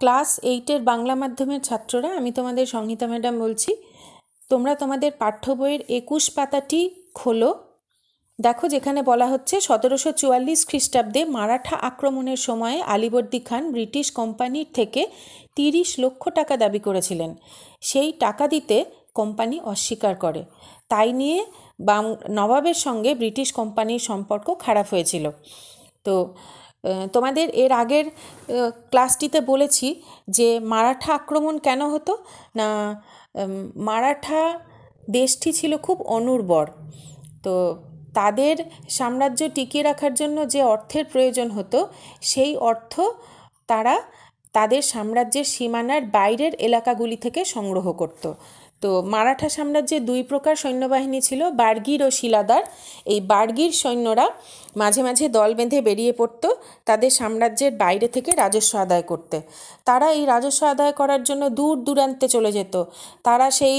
class এইটের বাংলা মাধ্যমের ছাত্ররা আমি তোমাদের সংহিতা ম্যাডাম বলছি তোমরা তোমাদের পাঠ্য বইয়ের একুশ পাতাটি খোলো দেখো যেখানে বলা হচ্ছে সতেরোশো চুয়াল্লিশ খ্রিস্টাব্দে মারাঠা আক্রমণের সময়ে আলিবর্দী খান ব্রিটিশ কোম্পানির থেকে তিরিশ লক্ষ টাকা দাবি করেছিলেন সেই টাকা দিতে কোম্পানি অস্বীকার করে তাই নিয়ে বাং নবাবের সঙ্গে ব্রিটিশ কোম্পানির সম্পর্ক খারাপ হয়েছিল তো তোমাদের এর আগের ক্লাসটিতে বলেছি যে মারাঠা আক্রমণ কেন হতো না মারাঠা দেশটি ছিল খুব অনুর্বর তো তাদের সাম্রাজ্য টিকিয়ে রাখার জন্য যে অর্থের প্রয়োজন হতো সেই অর্থ তারা তাদের সাম্রাজ্যের সীমানার বাইরের এলাকাগুলি থেকে সংগ্রহ করত তো মারাঠা সাম্রাজ্যে দুই প্রকার সৈন্যবাহিনী ছিল বার্গির ও শিলাদার এই বার্গির সৈন্যরা মাঝে মাঝে দল বেঁধে বেরিয়ে পড়ত তাদের সাম্রাজ্যের বাইরে থেকে রাজস্ব আদায় করতে তারা এই রাজস্ব আদায় করার জন্য দূর দূরান্তে চলে যেত তারা সেই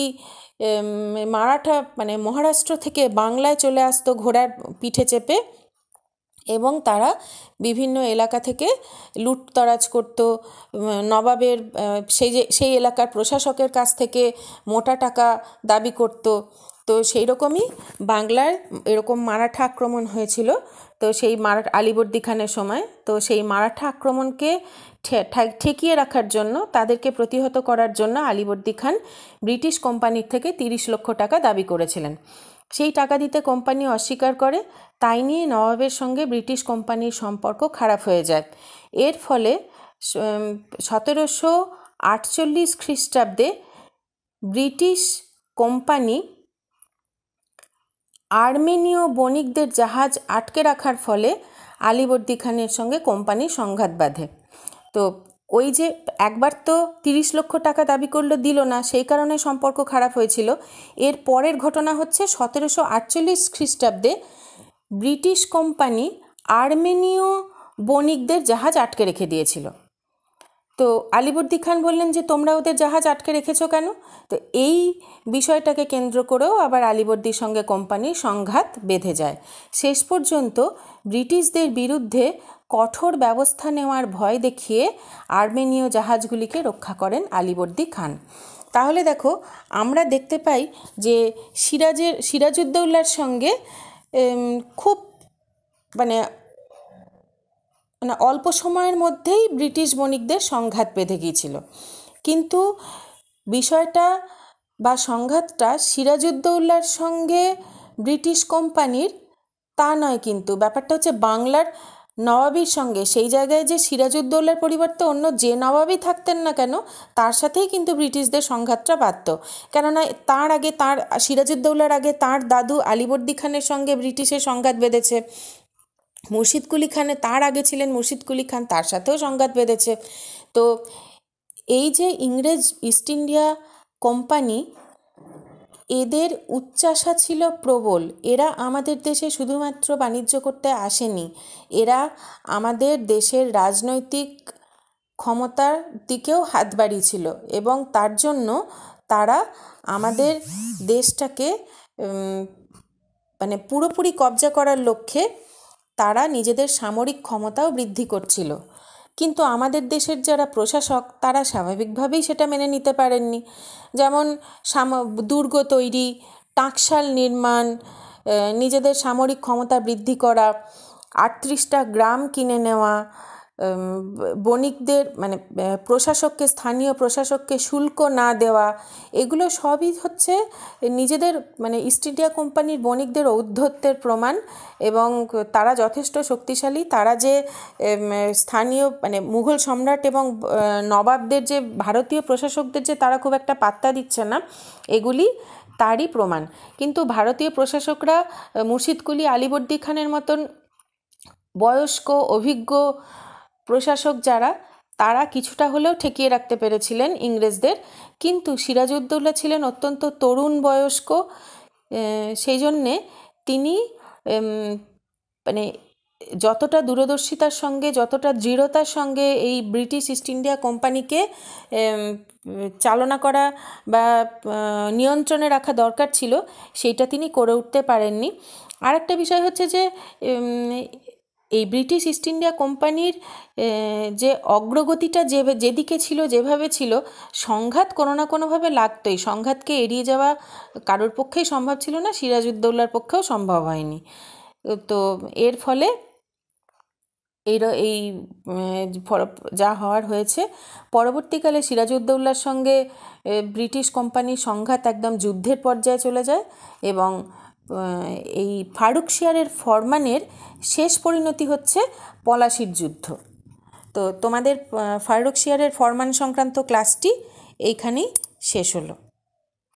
মারাঠা মানে মহারাষ্ট্র থেকে বাংলায় চলে আসতো ঘোড়ার পিঠে চেপে এবং তারা বিভিন্ন এলাকা থেকে লুটতরাজ করত নবাবের সেই যে সেই এলাকার প্রশাসকের কাছ থেকে মোটা টাকা দাবি করত তো সেই রকমই বাংলায় এরকম মারাঠা আক্রমণ হয়েছিল তো সেই মারাঠা আলিবর্দী খানের সময় তো সেই মারাঠা আক্রমণকে ঠেকিয়ে রাখার জন্য তাদেরকে প্রতিহত করার জন্য আলিবর্দী খান ব্রিটিশ কোম্পানির থেকে তিরিশ লক্ষ টাকা দাবি করেছিলেন সেই টাকা দিতে কোম্পানি অস্বীকার করে তাই নিয়ে নবাবের সঙ্গে ব্রিটিশ কোম্পানির সম্পর্ক খারাপ হয়ে যায় এর ফলে সতেরোশো আটচল্লিশ খ্রিস্টাব্দে ব্রিটিশ কোম্পানি আর্মেনীয় বণিকদের জাহাজ আটকে রাখার ফলে আলিবর্দি খানের সঙ্গে কোম্পানি সংঘাত বাঁধে তো ওই যে একবার তো তিরিশ লক্ষ টাকা দাবি করলো দিল না সেই কারণে সম্পর্ক খারাপ হয়েছিল এর পরের ঘটনা হচ্ছে সতেরোশো আটচল্লিশ খ্রিস্টাব্দে ব্রিটিশ কোম্পানি আর্মেনীয় বণিকদের জাহাজ আটকে রেখে দিয়েছিল তো আলিবর্দি খান বললেন যে তোমরা ওদের জাহাজ আটকে রেখেছ কেন তো এই বিষয়টাকে কেন্দ্র করেও আবার আলিবর্দির সঙ্গে কোম্পানির সংঘাত বেঁধে যায় শেষ পর্যন্ত ব্রিটিশদের বিরুদ্ধে কঠোর ব্যবস্থা নেওয়ার ভয় দেখিয়ে আর্মেনীয় জাহাজগুলিকে রক্ষা করেন আলিবর্দি খান তাহলে দেখো আমরা দেখতে পাই যে সিরাজের সিরাজউদ্দৌল্লার সঙ্গে খুব মানে মানে অল্প সময়ের মধ্যেই ব্রিটিশ বণিকদের সংঘাত বেঁধে গিয়েছিল কিন্তু বিষয়টা বা সংঘাতটা সিরাজউদ্দৌল্লার সঙ্গে ব্রিটিশ কোম্পানির তা নয় কিন্তু ব্যাপারটা হচ্ছে বাংলার নবাবির সঙ্গে সেই জায়গায় যে সিরাজউদ্দৌলার পরিবর্তে অন্য যে নবাবই থাকতেন না কেন তার সাথেই কিন্তু ব্রিটিশদের সংঘাতটা বাধত কেননা তার আগে তার সিরাজউদ্দৌলার আগে তার দাদু আলিবর্দি খানের সঙ্গে ব্রিটিশের সংঘাত বেঁধেছে মুর্শিদ কুলি খানে তার আগে ছিলেন মুর্শিদ কুলি খান তার সাথেও সংঘাত বেঁধেছে তো এই যে ইংরেজ ইস্ট ইন্ডিয়া কোম্পানি এদের উচ্চাশা ছিল প্রবল এরা আমাদের দেশে শুধুমাত্র বাণিজ্য করতে আসেনি এরা আমাদের দেশের রাজনৈতিক ক্ষমতার দিকেও হাত বাড়িয়েছিল এবং তার জন্য তারা আমাদের দেশটাকে মানে পুরোপুরি কবজা করার লক্ষ্যে তারা নিজেদের সামরিক ক্ষমতাও বৃদ্ধি করছিল কিন্তু আমাদের দেশের যারা প্রশাসক তারা স্বাভাবিকভাবেই সেটা মেনে নিতে পারেননি যেমন দুর্গ তৈরি টাকশাল নির্মাণ নিজেদের সামরিক ক্ষমতা বৃদ্ধি করা আটত্রিশটা গ্রাম কিনে নেওয়া বণিকদের মানে প্রশাসককে স্থানীয় প্রশাসককে শুল্ক না দেওয়া এগুলো সবই হচ্ছে নিজেদের মানে ইস্ট ইন্ডিয়া কোম্পানির বণিকদের ঔদ্ধত্যের প্রমাণ এবং তারা যথেষ্ট শক্তিশালী তারা যে স্থানীয় মানে মুঘল সম্রাট এবং নবাবদের যে ভারতীয় প্রশাসকদের যে তারা খুব একটা পাত্তা দিচ্ছে না এগুলি তারই প্রমাণ কিন্তু ভারতীয় প্রশাসকরা মুর্শিদকুলি আলিবর্দি খানের মতন বয়স্ক অভিজ্ঞ প্রশাসক যারা তারা কিছুটা হলেও ঠেকিয়ে রাখতে পেরেছিলেন ইংরেজদের কিন্তু সিরাজউদ্দৌলা ছিলেন অত্যন্ত তরুণ বয়স্ক সেই জন্যে তিনি মানে যতটা দূরদর্শিতার সঙ্গে যতটা দৃঢ়তার সঙ্গে এই ব্রিটিশ ইস্ট ইন্ডিয়া কোম্পানিকে চালনা করা বা নিয়ন্ত্রণে রাখা দরকার ছিল সেইটা তিনি করে উঠতে পারেননি আরেকটা বিষয় হচ্ছে যে এই ব্রিটিশ ইস্ট ইন্ডিয়া কোম্পানির যে অগ্রগতিটা যে যেদিকে ছিল যেভাবে ছিল সংঘাত কোনো না কোনোভাবে লাগতোই সংঘাতকে এড়িয়ে যাওয়া কারোর পক্ষেই সম্ভব ছিল না সিরাজউদ্দৌলার পক্ষেও সম্ভব হয়নি তো এর ফলে এই এই যা হওয়ার হয়েছে পরবর্তীকালে সিরাজউদ্দৌলার সঙ্গে ব্রিটিশ কোম্পানির সংঘাত একদম যুদ্ধের পর্যায়ে চলে যায় এবং এই শিয়ারের ফরমানের শেষ পরিণতি হচ্ছে পলাশির যুদ্ধ তো তোমাদের শিয়ারের ফরমান সংক্রান্ত ক্লাসটি এইখানেই শেষ হলো